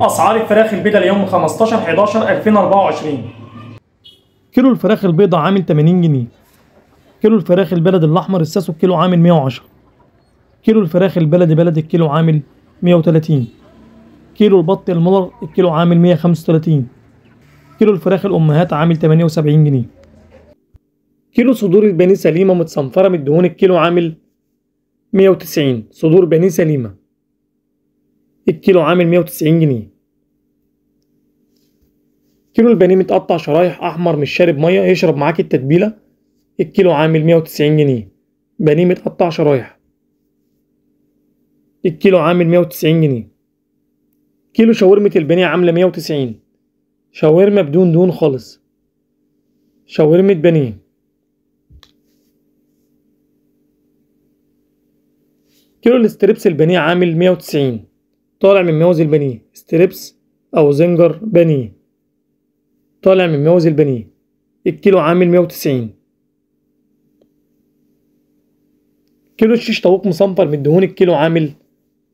أسعار الفراخ البيضاء ليوم 15 11 2024 كيلو الفراخ البيضاء عامل 80 جنيه كيلو الفراخ البلدي الأحمر الساسو الكيلو عامل 110 كيلو الفراخ البلدي بلدي الكيلو عامل 130 كيلو البط المولر الكيلو عامل 135 كيلو الفراخ الأمهات عامل 78 جنيه كيلو صدور البني سليمة متصنفرة من الدهون الكيلو عامل 190 صدور بني سليمة الكيلو عامل 190 جنيه كيلو البانيه متقطع شرايح احمر مش شارب ميه يشرب معاك التتبيله الكيلو عامل 190 جنيه بانيه متقطع شرايح الكيلو عامل 190 جنيه كيلو شاورمة البانيه عاملة 190 شاورمة بدون دون خالص شاورمة بانيه كيلو الاستريبس البانيه عامل 190 طالع من موز البنيه ستريبس أو زنجر بنيه طالع من موز البنيه الكيلو عامل 190 كيلو الشيش طاووق مصنفر من الدهون الكيلو عامل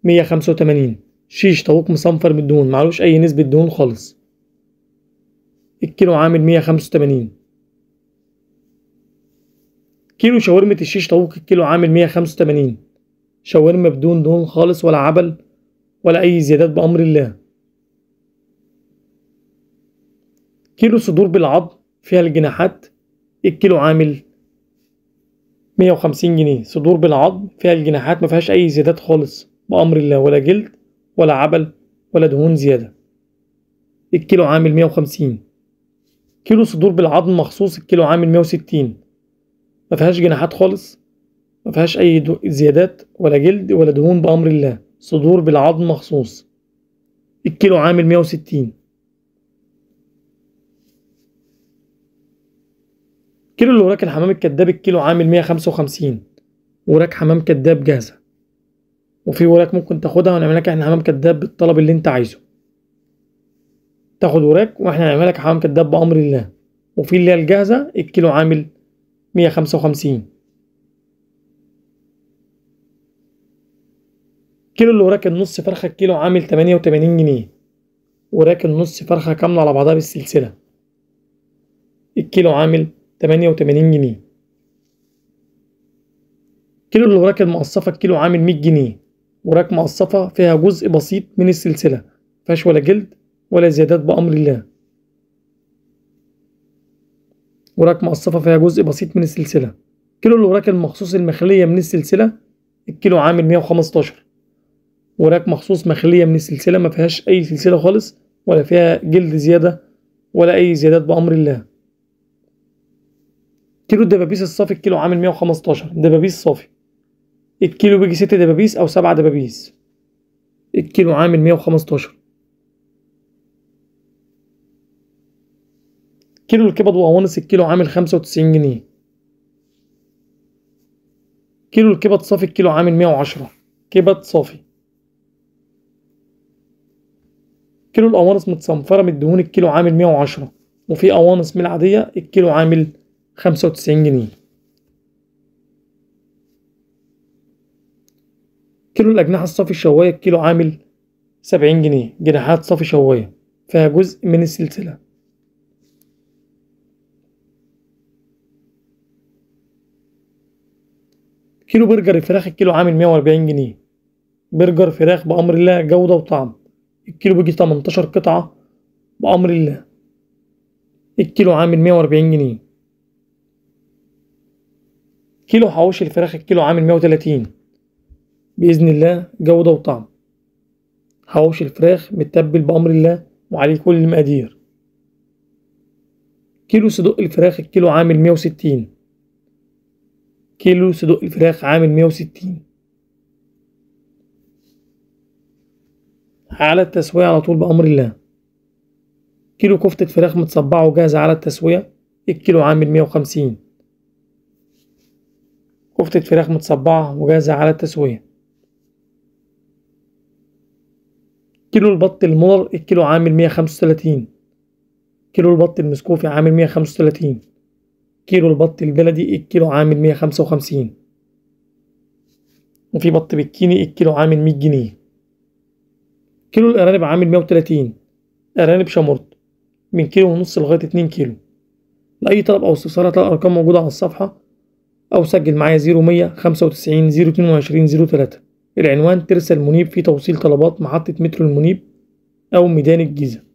185 شيش طاووق مصنفر من الدهون معلوش أي نسبة دهون خالص الكيلو عامل 185 كيلو شاورمة الشيش طاووق الكيلو عامل 185 شاورما بدون دهون خالص ولا عبل ولا أي زيادات بأمر الله كيلو صدور بالعظم فيها الجناحات الكيلو عامل 150 جنيه صدور بالعظم فيها الجناحات ما فيهاش أي زيادات خالص بأمر الله ولا جلد ولا عبل ولا دهون زيادة الكيلو عامل 150 كيلو صدور بالعظم مخصوص الكيلو عامل 160 ما فيهاش جناحات خالص ما فيهاش أي زيادات ولا جلد ولا دهون بأمر الله صدور بالعظم مخصوص الكيلو عامل 160 كيلو اللي وراك الحمام الكداب الكيلو عامل 155 وراك حمام كداب جاهزة وفي وراك ممكن تاخدها ونعمل لك احنا يعني حمام كداب بالطلب اللي انت عايزه تاخد وراك واحنا نعمل لك حمام كداب بأمر الله وفي اللي هي الجاهزة الكيلو عامل 155 الكيلو اللي وراك النص فرخه الكيلو عامل 88 جنيه وراك النص فرخه كامله على بعضها بالسلسله الكيلو عامل 88 جنيه الكيلو اللي وراك المقصفه الكيلو عامل 100 جنيه وراك مقصفه فيها جزء بسيط من السلسله مفيهاش ولا جلد ولا زيادات بامر الله وراك مقصفه فيها جزء بسيط من السلسله الكيلو اللي وراك المخصوص المخليه من السلسله الكيلو عامل 115 وراك مخصوص مخليه من السلسله ما فيهاش اي سلسله خالص ولا فيها جلد زياده ولا اي زيادات بامر الله كيلو الدبابيس الصافي الكيلو عامل 115 دبابيس صافي الكيلو بيجي ست دبابيس او سبع دبابيس الكيلو عامل 115 كيلو الكبد وأوانس الكيلو عامل 95 جنيه كيلو الكبد صافي الكيلو عامل 110 كبد صافي كيلو القوانص متصنفره من الدهون الكيلو عامل 110 وفي قوانص من العاديه الكيلو عامل 95 جنيه كيلو الاجنحه الصافي الشوايه الكيلو عامل 70 جنيه جناحات صافي شوايه فيها جزء من السلسله كيلو برجر الفراخ الكيلو عامل 140 جنيه برجر فراخ بأمر الله جودة وطعم الكيلو بيجي 18 قطعة بأمر الله الكيلو عامل 140 جنيه كيلو حواوشي الفراخ الكيلو عامل 130 بإذن الله جودة وطعم حواوشي الفراخ متبل بأمر الله وعليه كل المقادير كيلو صدق الفراخ الكيلو عامل 160 كيلو صدق الفراخ عامل 160 على التسوية على طول بأمر الله كيلو كفتة فراخ متصبعة وجاهزة على التسوية الكيلو عامل مية وخمسين كفتة فراخ متصبعة وجاهزة على التسوية كيلو البط المولر الكيلو عامل مية خمسة وتلاتين كيلو البط المسكوفي عامل مية خمسة وتلاتين كيلو البط البلدي الكيلو عامل مية خمسة وخمسين وفي بط بكيني الكيلو عامل مية جنيه كيلو الأرانب عامل 130 أرانب شمرت من كيلو ونص لغاية 2 كيلو لأي طلب أو استفسار هتلاقي الأرقام موجودة على الصفحة أو سجل معايا 0195 022 03 العنوان ترسل منيب في توصيل طلبات محطة مترو المنيب أو ميدان الجيزة